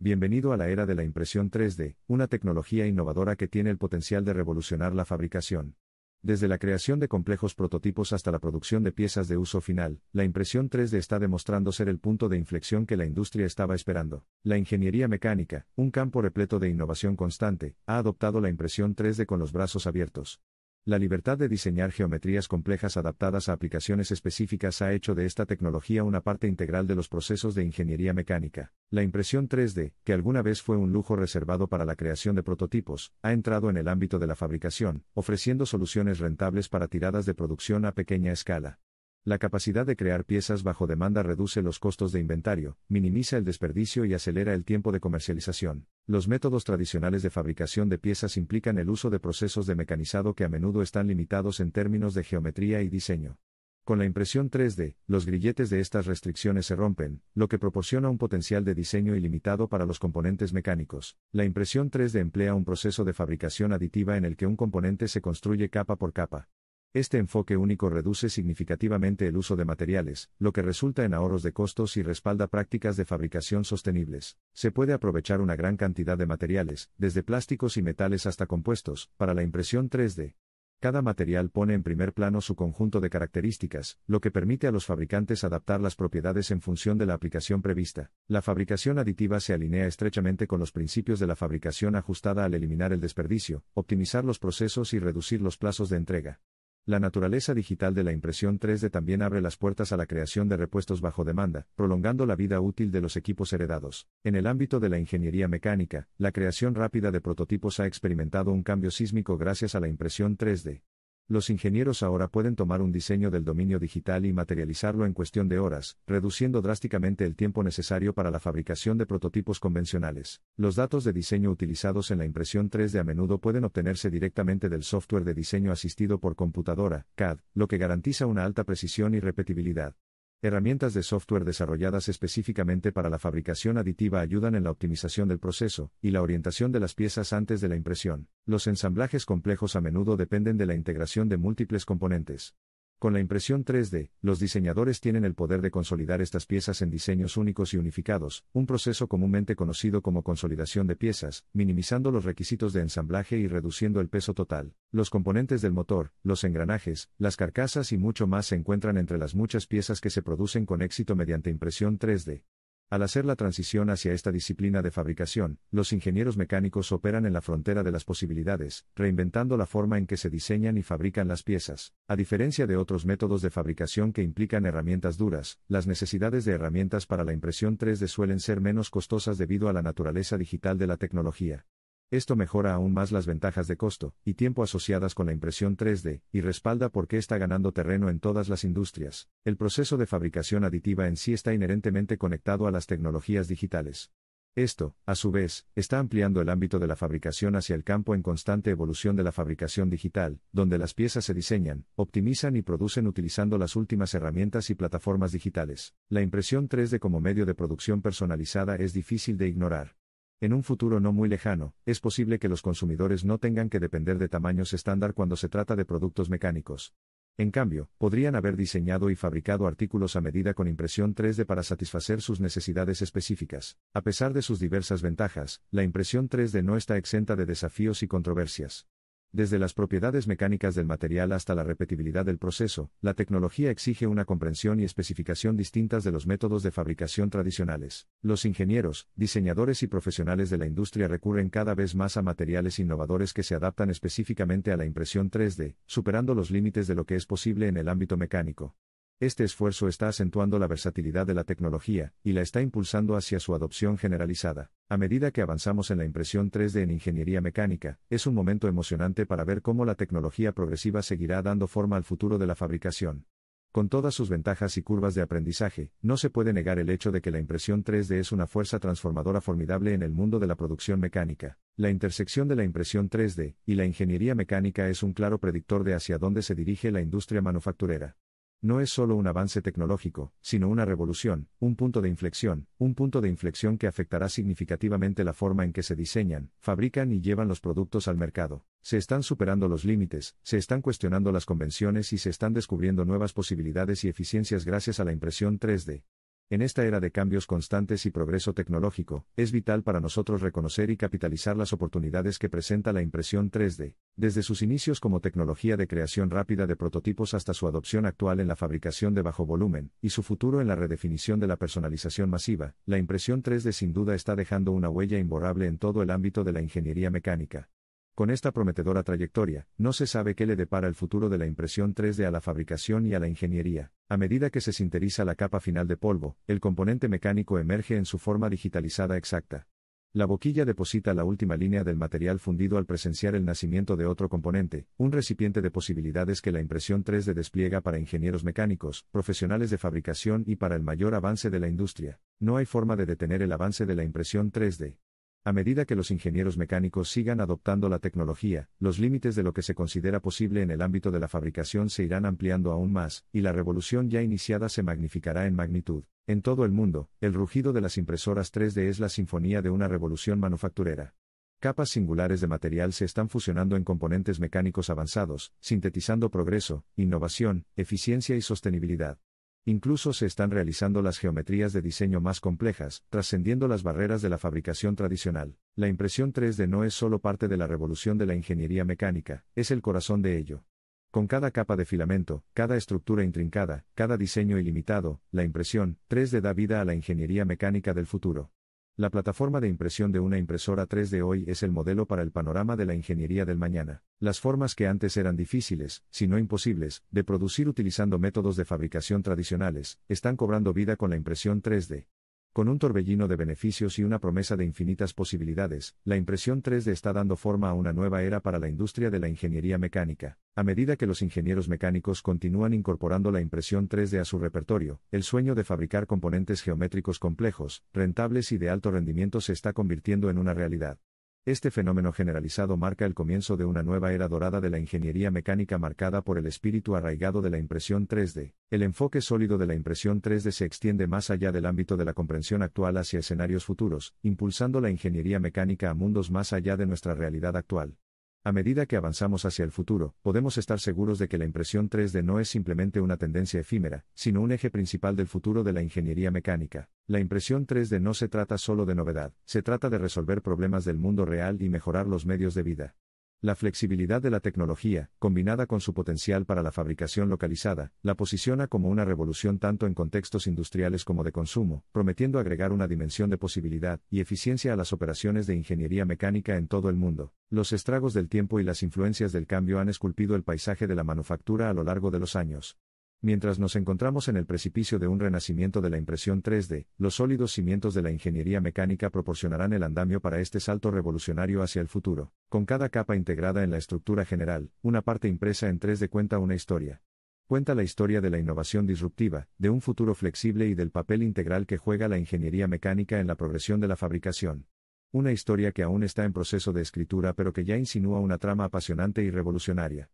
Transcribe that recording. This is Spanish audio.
Bienvenido a la era de la impresión 3D, una tecnología innovadora que tiene el potencial de revolucionar la fabricación. Desde la creación de complejos prototipos hasta la producción de piezas de uso final, la impresión 3D está demostrando ser el punto de inflexión que la industria estaba esperando. La ingeniería mecánica, un campo repleto de innovación constante, ha adoptado la impresión 3D con los brazos abiertos. La libertad de diseñar geometrías complejas adaptadas a aplicaciones específicas ha hecho de esta tecnología una parte integral de los procesos de ingeniería mecánica. La impresión 3D, que alguna vez fue un lujo reservado para la creación de prototipos, ha entrado en el ámbito de la fabricación, ofreciendo soluciones rentables para tiradas de producción a pequeña escala. La capacidad de crear piezas bajo demanda reduce los costos de inventario, minimiza el desperdicio y acelera el tiempo de comercialización. Los métodos tradicionales de fabricación de piezas implican el uso de procesos de mecanizado que a menudo están limitados en términos de geometría y diseño. Con la impresión 3D, los grilletes de estas restricciones se rompen, lo que proporciona un potencial de diseño ilimitado para los componentes mecánicos. La impresión 3D emplea un proceso de fabricación aditiva en el que un componente se construye capa por capa. Este enfoque único reduce significativamente el uso de materiales, lo que resulta en ahorros de costos y respalda prácticas de fabricación sostenibles. Se puede aprovechar una gran cantidad de materiales, desde plásticos y metales hasta compuestos, para la impresión 3D. Cada material pone en primer plano su conjunto de características, lo que permite a los fabricantes adaptar las propiedades en función de la aplicación prevista. La fabricación aditiva se alinea estrechamente con los principios de la fabricación ajustada al eliminar el desperdicio, optimizar los procesos y reducir los plazos de entrega. La naturaleza digital de la impresión 3D también abre las puertas a la creación de repuestos bajo demanda, prolongando la vida útil de los equipos heredados. En el ámbito de la ingeniería mecánica, la creación rápida de prototipos ha experimentado un cambio sísmico gracias a la impresión 3D. Los ingenieros ahora pueden tomar un diseño del dominio digital y materializarlo en cuestión de horas, reduciendo drásticamente el tiempo necesario para la fabricación de prototipos convencionales. Los datos de diseño utilizados en la impresión 3D a menudo pueden obtenerse directamente del software de diseño asistido por computadora, CAD, lo que garantiza una alta precisión y repetibilidad. Herramientas de software desarrolladas específicamente para la fabricación aditiva ayudan en la optimización del proceso y la orientación de las piezas antes de la impresión. Los ensamblajes complejos a menudo dependen de la integración de múltiples componentes. Con la impresión 3D, los diseñadores tienen el poder de consolidar estas piezas en diseños únicos y unificados, un proceso comúnmente conocido como consolidación de piezas, minimizando los requisitos de ensamblaje y reduciendo el peso total. Los componentes del motor, los engranajes, las carcasas y mucho más se encuentran entre las muchas piezas que se producen con éxito mediante impresión 3D. Al hacer la transición hacia esta disciplina de fabricación, los ingenieros mecánicos operan en la frontera de las posibilidades, reinventando la forma en que se diseñan y fabrican las piezas. A diferencia de otros métodos de fabricación que implican herramientas duras, las necesidades de herramientas para la impresión 3D suelen ser menos costosas debido a la naturaleza digital de la tecnología. Esto mejora aún más las ventajas de costo y tiempo asociadas con la impresión 3D, y respalda por qué está ganando terreno en todas las industrias. El proceso de fabricación aditiva en sí está inherentemente conectado a las tecnologías digitales. Esto, a su vez, está ampliando el ámbito de la fabricación hacia el campo en constante evolución de la fabricación digital, donde las piezas se diseñan, optimizan y producen utilizando las últimas herramientas y plataformas digitales. La impresión 3D como medio de producción personalizada es difícil de ignorar. En un futuro no muy lejano, es posible que los consumidores no tengan que depender de tamaños estándar cuando se trata de productos mecánicos. En cambio, podrían haber diseñado y fabricado artículos a medida con impresión 3D para satisfacer sus necesidades específicas. A pesar de sus diversas ventajas, la impresión 3D no está exenta de desafíos y controversias. Desde las propiedades mecánicas del material hasta la repetibilidad del proceso, la tecnología exige una comprensión y especificación distintas de los métodos de fabricación tradicionales. Los ingenieros, diseñadores y profesionales de la industria recurren cada vez más a materiales innovadores que se adaptan específicamente a la impresión 3D, superando los límites de lo que es posible en el ámbito mecánico. Este esfuerzo está acentuando la versatilidad de la tecnología, y la está impulsando hacia su adopción generalizada. A medida que avanzamos en la impresión 3D en ingeniería mecánica, es un momento emocionante para ver cómo la tecnología progresiva seguirá dando forma al futuro de la fabricación. Con todas sus ventajas y curvas de aprendizaje, no se puede negar el hecho de que la impresión 3D es una fuerza transformadora formidable en el mundo de la producción mecánica. La intersección de la impresión 3D y la ingeniería mecánica es un claro predictor de hacia dónde se dirige la industria manufacturera. No es solo un avance tecnológico, sino una revolución, un punto de inflexión, un punto de inflexión que afectará significativamente la forma en que se diseñan, fabrican y llevan los productos al mercado. Se están superando los límites, se están cuestionando las convenciones y se están descubriendo nuevas posibilidades y eficiencias gracias a la impresión 3D. En esta era de cambios constantes y progreso tecnológico, es vital para nosotros reconocer y capitalizar las oportunidades que presenta la impresión 3D, desde sus inicios como tecnología de creación rápida de prototipos hasta su adopción actual en la fabricación de bajo volumen, y su futuro en la redefinición de la personalización masiva, la impresión 3D sin duda está dejando una huella imborrable en todo el ámbito de la ingeniería mecánica. Con esta prometedora trayectoria, no se sabe qué le depara el futuro de la impresión 3D a la fabricación y a la ingeniería. A medida que se sinteriza la capa final de polvo, el componente mecánico emerge en su forma digitalizada exacta. La boquilla deposita la última línea del material fundido al presenciar el nacimiento de otro componente, un recipiente de posibilidades que la impresión 3D despliega para ingenieros mecánicos, profesionales de fabricación y para el mayor avance de la industria. No hay forma de detener el avance de la impresión 3D. A medida que los ingenieros mecánicos sigan adoptando la tecnología, los límites de lo que se considera posible en el ámbito de la fabricación se irán ampliando aún más, y la revolución ya iniciada se magnificará en magnitud. En todo el mundo, el rugido de las impresoras 3D es la sinfonía de una revolución manufacturera. Capas singulares de material se están fusionando en componentes mecánicos avanzados, sintetizando progreso, innovación, eficiencia y sostenibilidad. Incluso se están realizando las geometrías de diseño más complejas, trascendiendo las barreras de la fabricación tradicional. La impresión 3D no es solo parte de la revolución de la ingeniería mecánica, es el corazón de ello. Con cada capa de filamento, cada estructura intrincada, cada diseño ilimitado, la impresión 3D da vida a la ingeniería mecánica del futuro. La plataforma de impresión de una impresora 3D hoy es el modelo para el panorama de la ingeniería del mañana. Las formas que antes eran difíciles, si no imposibles, de producir utilizando métodos de fabricación tradicionales, están cobrando vida con la impresión 3D. Con un torbellino de beneficios y una promesa de infinitas posibilidades, la impresión 3D está dando forma a una nueva era para la industria de la ingeniería mecánica. A medida que los ingenieros mecánicos continúan incorporando la impresión 3D a su repertorio, el sueño de fabricar componentes geométricos complejos, rentables y de alto rendimiento se está convirtiendo en una realidad. Este fenómeno generalizado marca el comienzo de una nueva era dorada de la ingeniería mecánica marcada por el espíritu arraigado de la impresión 3D. El enfoque sólido de la impresión 3D se extiende más allá del ámbito de la comprensión actual hacia escenarios futuros, impulsando la ingeniería mecánica a mundos más allá de nuestra realidad actual. A medida que avanzamos hacia el futuro, podemos estar seguros de que la impresión 3D no es simplemente una tendencia efímera, sino un eje principal del futuro de la ingeniería mecánica. La impresión 3D no se trata solo de novedad, se trata de resolver problemas del mundo real y mejorar los medios de vida. La flexibilidad de la tecnología, combinada con su potencial para la fabricación localizada, la posiciona como una revolución tanto en contextos industriales como de consumo, prometiendo agregar una dimensión de posibilidad y eficiencia a las operaciones de ingeniería mecánica en todo el mundo. Los estragos del tiempo y las influencias del cambio han esculpido el paisaje de la manufactura a lo largo de los años. Mientras nos encontramos en el precipicio de un renacimiento de la impresión 3D, los sólidos cimientos de la ingeniería mecánica proporcionarán el andamio para este salto revolucionario hacia el futuro. Con cada capa integrada en la estructura general, una parte impresa en 3D cuenta una historia. Cuenta la historia de la innovación disruptiva, de un futuro flexible y del papel integral que juega la ingeniería mecánica en la progresión de la fabricación. Una historia que aún está en proceso de escritura pero que ya insinúa una trama apasionante y revolucionaria.